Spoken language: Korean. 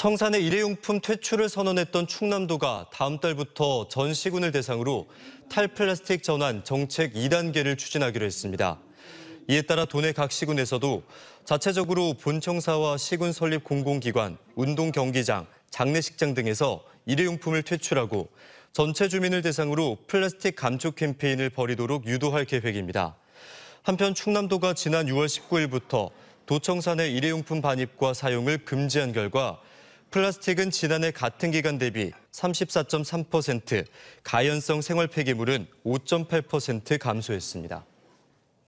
청산의 일회용품 퇴출을 선언했던 충남도가 다음 달부터 전 시군을 대상으로 탈플라스틱 전환 정책 2단계를 추진하기로 했습니다. 이에 따라 도내 각 시군에서도 자체적으로 본청사와 시군 설립 공공기관, 운동 경기장, 장례식장 등에서 일회용품을 퇴출하고 전체 주민을 대상으로 플라스틱 감축 캠페인을 벌이도록 유도할 계획입니다. 한편 충남도가 지난 6월 19일부터 도청산의 일회용품 반입과 사용을 금지한 결과 플라스틱은 지난해 같은 기간 대비 34.3%, 가연성 생활 폐기물은 5.8% 감소했습니다.